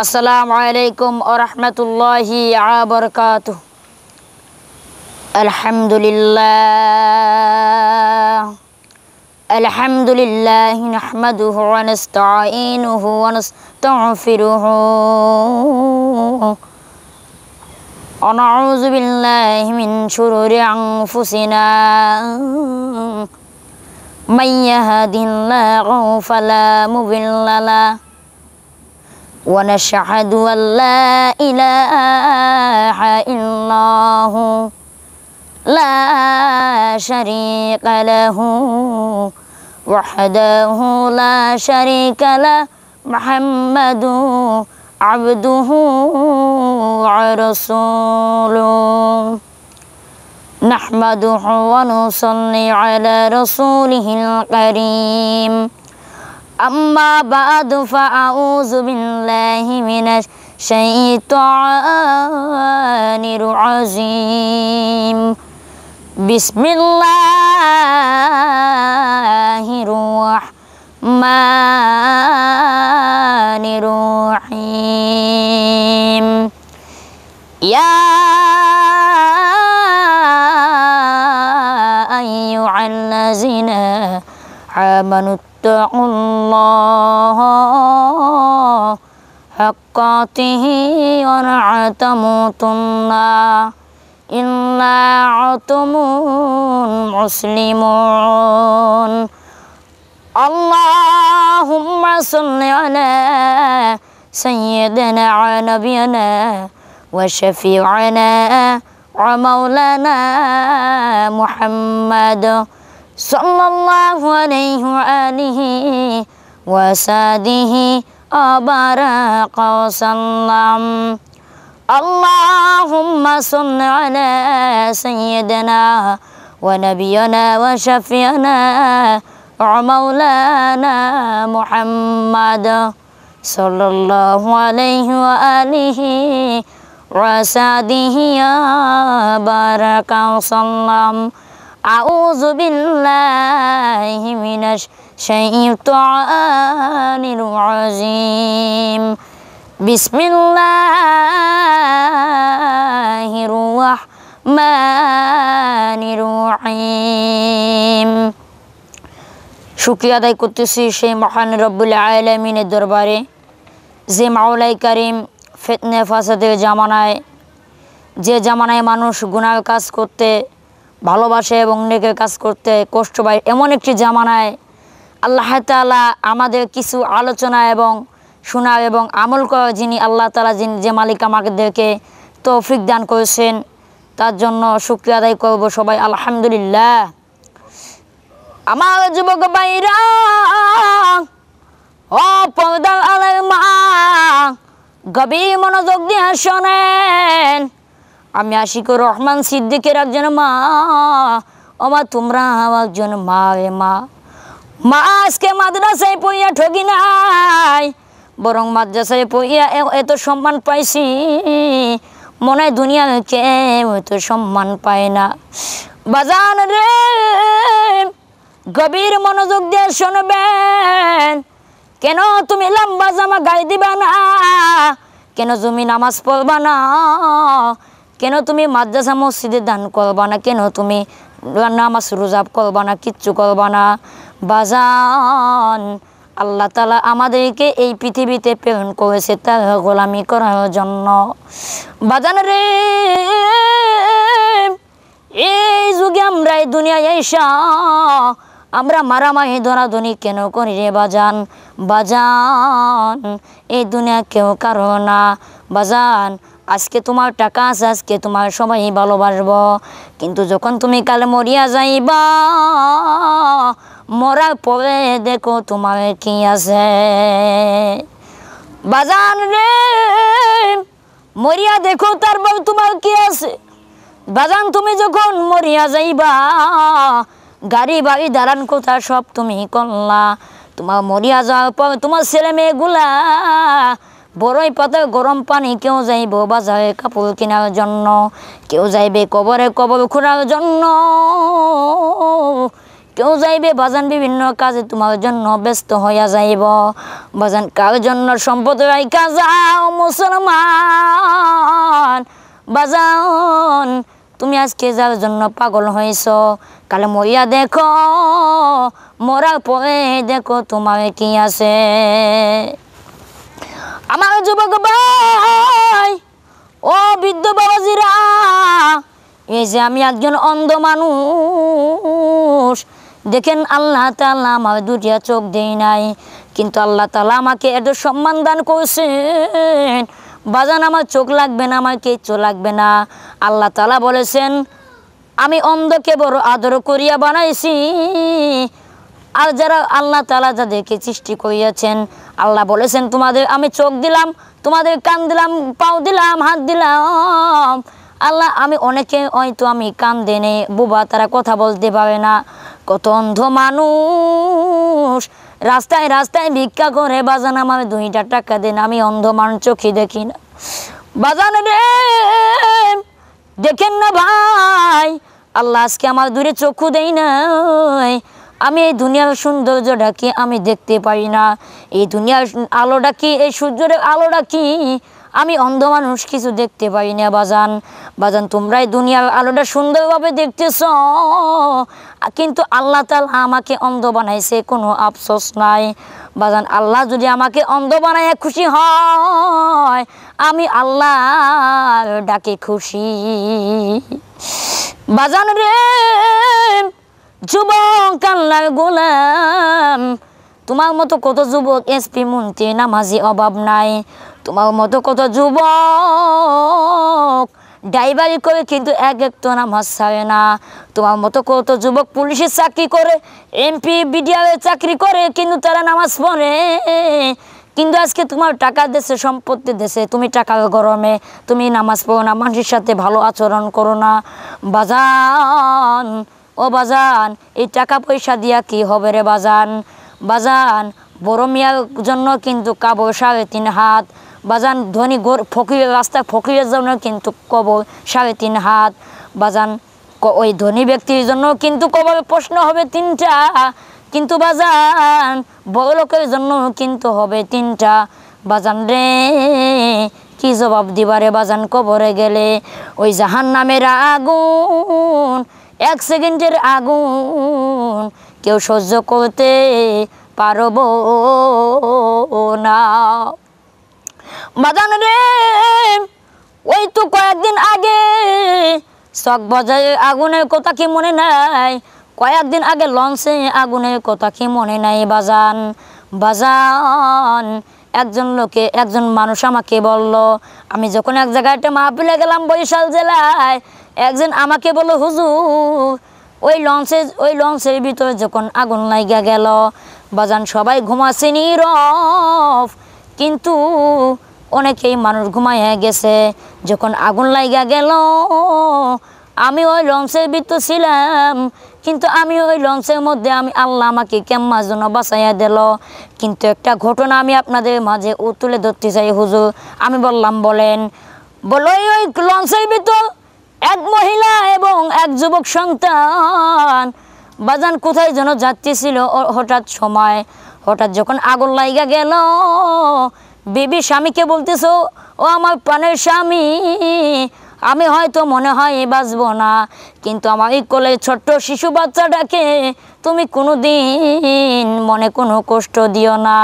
السلام عليكم ورحمة الله وبركاته الحمد لله الحمد لله نحمده ونستعينه ونستغفره ونعوذ بالله من شرور أنفسنا من يهد الله فلا مضل له ونشهد أن لا إله إلا الله لا شريك له وحده لا شريك له محمد عبده ورسوله نحمده ونصلي على رسوله الكريم أما بعد فأعوذ بالله من الشيطان الرجيم بسم الله الرحمن الرحيم يا أيها الذين آمنوا اتقوا الله حقاته ولا تموتن إلا عتم مسلمون اللهم صل على سيدنا ونبينا وشفيعنا ومولانا محمد صلى الله عليه وآله وساده وبارك وسلم اللهم صل على سيدنا ونبينا وشفينا ومولانا محمد صلى الله عليه وآله وساده وبارك وسلم أعوذ بالله من الشيطان العظيم بسم الله الرحمن الرحيم শুক্রিয়া আদায় করতেছি সেই মহান রব্বুল আলমিনের দরবারে যে মাওলাই কারিম ফেতনে ফাসাদের জামানায় যে জামানায় মানুষ গুনার কাজ করতে ভালোবাসে এবং নেকের কাজ করতে কষ্ট পায় এমন একটি জামানায় আল্লাহ তালা আমাদের কিছু আলোচনা এবং শোনা এবং আমল করার যিনি আল্লাহ তালা যিনি যে মালিক আমাদেরকে তৌফিক দান করেছেন তার জন্য সুক্রিয় আদায় করবো সবাই আলহামদুলিল্লাহ আমার যুবক বাইরা মা গভীর মনোযোগ দিয়ে শোনেন আমি আশিক রহমান সিদ্দিকের একজন মা আমার তোমরা একজন মা এ মা মা আজকে মাদ্রাসায় পইয়া ঠগি নাই বরং মাদ্রাসায় পইয়া এত সম্মান পাইছি মনে হয় দুনিয়া কেউ এত সম্মান পায় না বাজান রে গভীর মনোযোগ দিয়ে শুনবেন কেন তুমি লম্বা জামা গাই দিবা না কেন জমি নামাজ পড়বা না কেন তুমি মাদ্রাসা মসজিদে দান করবা না কেন তুমি নামাজ রোজাব করবা না কিচ্ছু করবা না বাজান আল্লাহ তালা আমাদেরকে এই পৃথিবীতে প্রেরণ করেছে তার গোলামি করার জন্য বাজান রে এই যুগে আমরা এই দুনিয়ায় এসা আমরা মারামারি দরাদনি কেন করি রে বাজান বাজান এই দুনিয়া কেউ কারো না বাজান আজকে তোমার টাকা আছে আজকে তোমার সবাই ভালোবাসব কিন্তু যখন তুমি কাল মরিয়া যাইবা মরার পরে দেখো তোমার কি আছে বাজান রে মরিয়া দেখো তারপর তোমার কি আছে বাজান তুমি যখন মরিয়া যাইবা গাড়ি বাড়ি দাঁড়ান কোথা সব তুমি করলা তোমার মরিয়া যাওয়ার পর তোমার ছেলে মেয়েগুলা বরই পাতা গরম পানি কেউ যাইব বাজায় কাপুল কেনার জন্য কেউ যাইবে কবরে কবর খোঁড়ার জন্য কেউ যাইবে বাজান বিভিন্ন কাজে তোমার জন্য ব্যস্ত হইয়া যাইব বাজান কার জন্য সম্পদ রাইকা যাও মুসলমান বাজান তুমি আজকে যার জন্য পাগল হয়েছ কালে মরিয়া দেখো মরার পরে দেখো তোমার কি আছে আমার যুবক ভাই ও বৃদ্ধ বাবাজিরা এই যে আমি একজন অন্ধ মানুষ দেখেন আল্লাহ তালা আমার দুটিয়া চোখ দেই নাই কিন্তু আল্লাহ তালা আমাকে এত সম্মান দান করছেন বাজান আমার চোখ লাগবে না আমার চোখ লাগবে না আল্লাহ তালা বলেছেন আমি অন্ধকে বড় আদর করিয়া বানাইছি আর যারা আল্লাহ তালা যাদেরকে সৃষ্টি করিয়াছেন আল্লাহ বলেছেন তোমাদের আমি চোখ দিলাম তোমাদের কান দিলাম পাও দিলাম হাত দিলাম আল্লাহ আমি অনেকে হয়তো আমি কান দেনে বোবা তারা কথা বলতে পারে না কত অন্ধ মানুষ রাস্তায় রাস্তায় ভিক্ষা করে বাজান আমার দুইটা টাকা দেন আমি অন্ধ মানুষ চোখে দেখি না বাজান রে দেখেন না ভাই আল্লাহ আজকে আমার দূরে চক্ষু দেয় না আমি এই দুনিয়ার সৌন্দর্যটাকে আমি দেখতে পারি না এই দুনিয়ার আলোটা কি এই সূর্যের আলোটা কি আমি অন্ধ মানুষ কিছু দেখতে পারি না বাজান বাজান তোমরা দুনিয়ার আলোটা সুন্দরভাবে দেখতেছ কিন্তু আল্লাহ তাল আমাকে অন্ধ বানাইছে কোনো আফসোস নাই বাজান আল্লাহ যদি আমাকে অন্ধ বানাইয়া খুশি হয় আমি আল্লাহ ডাকে খুশি বাজান রে যুবক আল্লাহর গোলাম তোমার মতো কত যুবক এসপি মন্ত্রী নামাজি অভাব নাই তোমার মতো কত যুবক ড্রাইভারি করে কিন্তু এক এক তো নামাজ ছাড়ে না তোমার মতো কত যুবক পুলিশের চাকরি করে এমপি বিডিআরের চাকরি করে কিন্তু তারা নামাজ পড়ে কিন্তু আজকে তোমার টাকা দেশে সম্পত্তি দেশে তুমি টাকা গরমে তুমি নামাজ পড়ো না মানুষের সাথে ভালো আচরণ করো না বাজান ও বাজান এই টাকা পয়সা দিয়া কি হবে রে বাজান বাজান বড় মিয়ার জন্য কিন্তু কাবর সাড়ে তিন হাত বাজান ধনী গোর ফকির রাস্তা ফকিরের জন্য কিন্তু কবর সাড়ে তিন হাত বাজান ওই ধনী ব্যক্তির জন্য কিন্তু কবর প্রশ্ন হবে তিনটা কিন্তু বাজান বড় লোকের জন্য কিন্তু হবে তিনটা বাজান রে কি জবাব দিবারে বাজান কবরে গেলে ওই জাহান নামের আগুন এক সেকেন্ডের আগুন কেউ সহ্য করতে পারব না মাদান রে ওই তো কয়েকদিন আগে শখ বজায় আগুনের কথা কি মনে নাই কয়েকদিন আগে লঞ্চে আগুনের কথা কি মনে নাই বাজান বাজান একজন লোকে একজন মানুষ আমাকে বলল আমি যখন এক জায়গায় একটা মাহফিলে গেলাম বরিশাল জেলায় একজন আমাকে বলল হুজুর ওই লঞ্চে ওই লঞ্চের ভিতরে যখন আগুন লাইগা গেল বাজান সবাই ঘুমাচ্ছে নীরব কিন্তু অনেকেই মানুষ ঘুমাইয়া গেছে যখন আগুন লাইগা গেল আমি ওই লঞ্চের ভিতর ছিলাম কিন্তু আমি ওই লঞ্চের মধ্যে আমি আল্লাহ আমাকে কেম্মার জন্য বাঁচাইয়া দিল কিন্তু একটা ঘটনা আমি আপনাদের মাঝে ও তুলে ধরতে চাই হুজুর আমি বললাম বলেন বলো ওই লঞ্চের ভিতর এক মহিলা এবং এক যুবক সন্তান বাজান কোথায় যেন যাচ্ছিল হঠাৎ সময় হঠাৎ যখন আগুন লাইগা গেল বেবি স্বামীকে বলতেছ ও আমার প্রাণের স্বামী আমি হয়তো মনে হয় এ বাঁচবো না কিন্তু আমার এই কোলে ছোট্ট শিশু বাচ্চাটাকে তুমি কোনো দিন মনে কোনো কষ্ট দিও না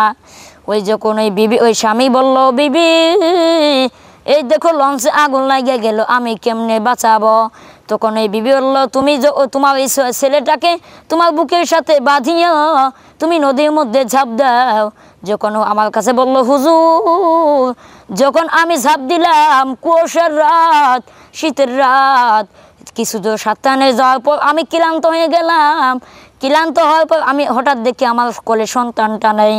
ওই যখন ওই বিবি ওই স্বামী বলল বিবি এই দেখো লঞ্চে আগুন লাগিয়ে গেল আমি কেমনে বাঁচাবো তখন এই বিবি বলল তুমি তোমার এই ছেলেটাকে তোমার বুকের সাথে বাঁধিও তুমি নদীর মধ্যে ঝাঁপ দাও যখন আমার কাছে বলল হুজুর যখন আমি ঝাঁপ দিলাম কুয়াশার রাত শীতের রাত কিছু তো সাতানে যাওয়ার পর আমি ক্লান্ত হয়ে গেলাম ক্লান্ত হওয়ার পর আমি হঠাৎ দেখি আমার কলে সন্তানটা নেই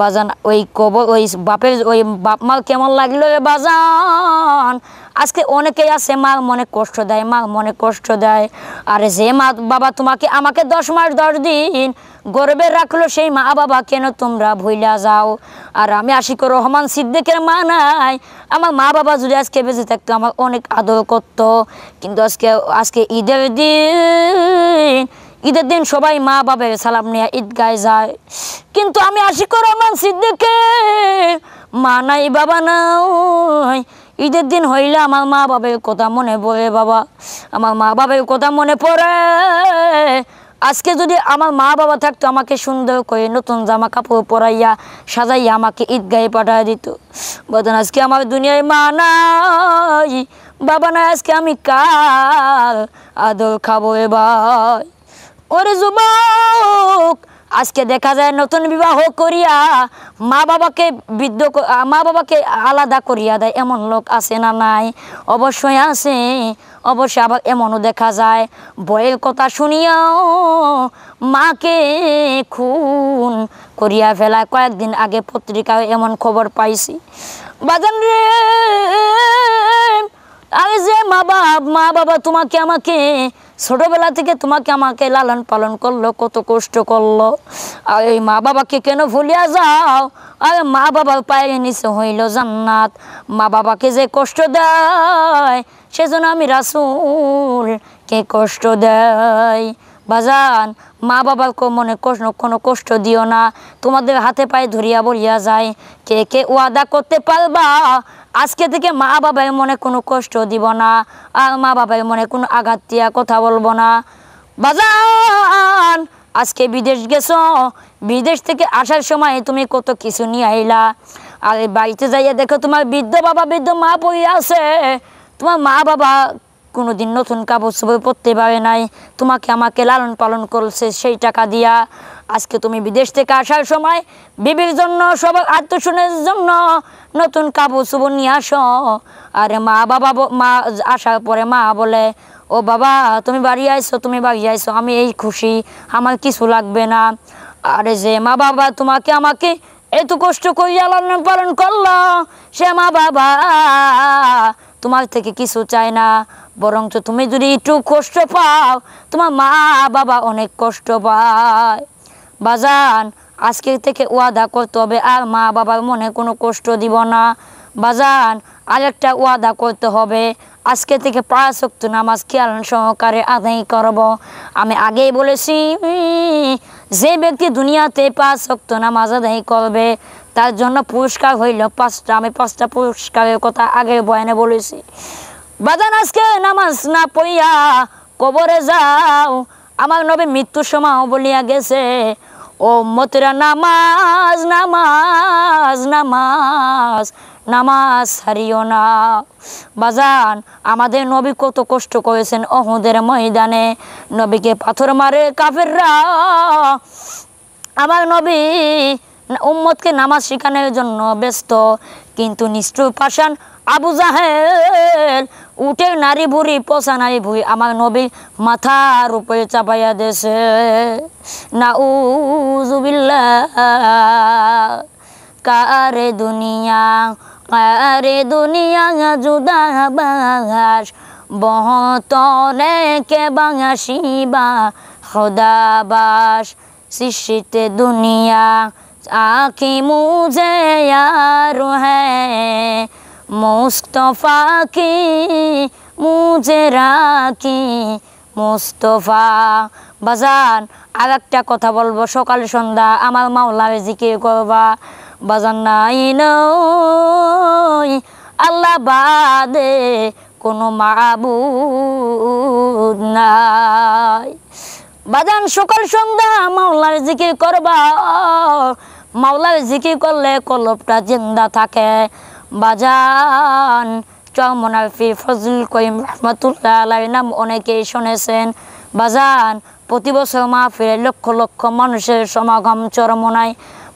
বাজান ওই কবর ওই বাপের ওই বাপ মার কেমন লাগলো রে বাজান আজকে অনেকেই আছে মা মনে কষ্ট দেয় মা মনে কষ্ট দেয় আরে যে মা বাবা তোমাকে আমাকে দশ মাস দশ দিন গর্বে রাখলো সেই মা বাবা কেন তোমরা ভুইলা যাও আর আমি করো রহমান সিদ্দিকের মা নাই আমার মা বাবা যদি আজকে বেঁচে থাকতো আমার অনেক আদর করত কিন্তু আজকে আজকে ঈদের দিন ঈদের দিন সবাই মা বাবা সালাম নিয়ে ঈদগায় যায় কিন্তু আমি করো রহমান সিদ্দিকের মা নাই বাবা নাই ঈদের দিন হইলে আমার মা বাবার কথা মনে পড়ে বাবা আমার মা বাবের কথা মনে পড়ে আজকে যদি আমার মা বাবা থাকতো আমাকে সুন্দর করে নতুন জামা কাপড় পরাইয়া সাজাইয়া আমাকে ঈদগাহে পাঠাই দিত বলতেন আজকে আমার দুনিয়ায় মা নাই বাবা নাই আজকে আমি কার আদর খাবো এবার ওরে যুবক আজকে দেখা যায় নতুন বিবাহ করিয়া মা বাবাকে বৃদ্ধ মা বাবাকে আলাদা করিয়া দেয় এমন লোক আছে না নাই অবশ্যই আছে অবশ্যই আবার এমনও দেখা যায় বয়ের কথা শুনিয়াও মাকে খুন করিয়া ফেলা কয়েকদিন আগে পত্রিকায় এমন খবর পাইছি বাজান রে আরে যে মা বাবা মা বাবা তোমাকে আমাকে ছোটোবেলা থেকে তোমাকে আমাকে লালন পালন করলো কত কষ্ট করলো আর এই মা বাবাকে কেন ভুলিয়া যাও আর মা বাবার পায়ে নিচে হইল জান্নাত মা বাবাকে যে কষ্ট দেয় সেজন্য আমি রাসুল কে কষ্ট দেয় বাজান মা বাবার মনে কষ্ট কোনো কষ্ট দিও না তোমাদের হাতে পায়ে ধরিয়া বলিয়া যায় কে কে ওয়াদা করতে পারবা আজকে থেকে মা বাবার মনে কোনো কষ্ট দিব না আর মা বাবার মনে কোনো আঘাত দিয়া কথা বলবো না বাজান আজকে বিদেশ গেছো বিদেশ থেকে আসার সময় তুমি কত কিছু নিয়ে আইলা আর বাড়িতে যাইয়া দেখো তোমার বৃদ্ধ বাবা বৃদ্ধ মা পড়ে আছে তোমার মা বাবা দিন নতুন কাপড় চোপড় পরতে পারে নাই তোমাকে আমাকে লালন পালন করছে সেই টাকা দিয়া আজকে তুমি বিদেশ থেকে আসার সময় বিবির জন্য সব আত্মশনের জন্য নতুন কাপড় চুপড় নিয়ে আসো আরে মা বাবা মা আসার পরে মা বলে ও বাবা তুমি বাড়ি আইসো তুমি বাড়ি আইসো আমি এই খুশি আমার কিছু লাগবে না আরে যে মা বাবা তোমাকে আমাকে এত কষ্ট করিয়া লালন পালন করলো সে মা বাবা তোমার থেকে কিছু চায় না বরঞ্চ তুমি যদি একটু কষ্ট পাও তোমার মা বাবা অনেক কষ্ট পায় বাজান আজকের থেকে ওয়াদা করতে হবে আর মা বাবার মনে কোনো কষ্ট দিব না বাজান আরেকটা ওয়াদা করতে হবে আজকে থেকে পাঁচ শক্ত নামাজ খেয়াল সহকারে আদায় করব আমি আগেই বলেছি যে ব্যক্তি দুনিয়াতে পাঁচ শক্ত নামাজ আদায় করবে তার জন্য পুরস্কার হইল পাঁচটা আমি পাঁচটা পুরস্কারের কথা আগে বয়ানে বলেছি বাজান আজকে নামাজ না পড়িয়া কবরে যাও আমার নবী মৃত্যু সময় বলিয়া গেছে ওমতরা নামাজ নামাজ নামাজ নামাজ হারিও না বাজান আমাদের নবী কত কষ্ট করেছেন অহুদের ময়দানে নবীকে পাথর মারে কাফেররা আমার নবী উম্মতকে নামাজ শেখানোর জন্য ব্যস্ত কিন্তু নিষ্ঠুর পাশান আবু জাহেল উঠে নারী বুড়ি পোষা নাই ভুই আমার নবী মাথার উপরে চাপাইয়া দেশে না উজুবিল্লা কারে দুনিয়া কারে দুনিয়া জুদাবাস বহতনে কে বাঙাসিবা সদাবাস শিষ্যতে দুনিয়া আখি মুজে আর হ্যাঁ মোস্তফাকে মুজে রাখি মোস্তফা বাজান আর একটা কথা বলবো সকাল সন্ধ্যা আমার মাওলার জিকে করবা বাজান নাই নই আল্লাহ বাদে কোনো মাবুদ নাই বাজান সকাল সন্ধ্যা মাওলার জিকে করবা মাওলার জিকে করলে কলপটা জিন্দা থাকে বাজান চমনাফি ফজল কইম রহমতুল্লাহ আলাই নাম অনেকেই শুনেছেন বাজান প্রতি বছর মাহফিলে লক্ষ লক্ষ মানুষের সমাগম চরমনায়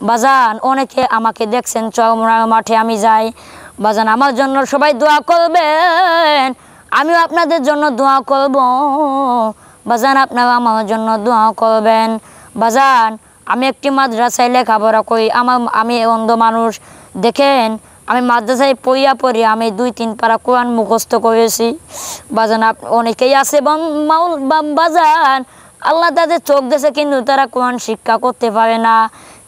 বাজান অনেকে আমাকে দেখছেন চরমনার মাঠে আমি যাই বাজান আমার জন্য সবাই দোয়া করবেন আমিও আপনাদের জন্য দোয়া করব বাজান আপনারা আমার জন্য দোয়া করবেন বাজান আমি একটি মাদ্রাসায় লেখাপড়া করি আমার আমি অন্ধ মানুষ দেখেন আমি মাদ্রাসায় পড়িয়া পড়িয়া আমি দুই তিন পারা কোরআন মুখস্থ করেছি বাজান অনেকেই আছে মাউল বাজান আল্লাহ তাদের চোখ দিয়েছে কিন্তু তারা কোরআন শিক্ষা করতে পারে না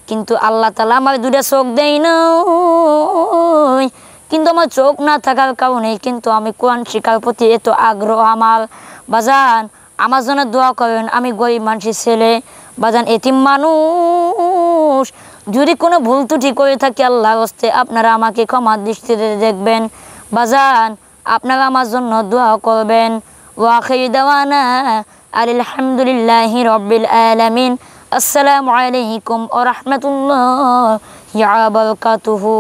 কিন্তু আল্লাহ তালা আমার দুটা চোখ দেয় না কিন্তু আমার চোখ না থাকার কারণে কিন্তু আমি কোরআন শিক্ষার প্রতি এত আগ্রহ আমার বাজান আমার জন্য দোয়া করেন আমি গরিব মানুষের ছেলে বাজান এতিম মানুষ যদি কোনো ভুল ত্রুটি করে থাকি আল্লাহ হস্তে আপনারা আমাকে ক্ষমা দৃষ্টিতে দেখবেন বাজান আপনারা আমার জন্য দোয়া করবেন ওয়াখি দেওয়ানা আলহামদুলিল্লাহ রবিল আলমিন আসসালামু আলাইকুম ও রহমতুল্লাহ বরকাতুহু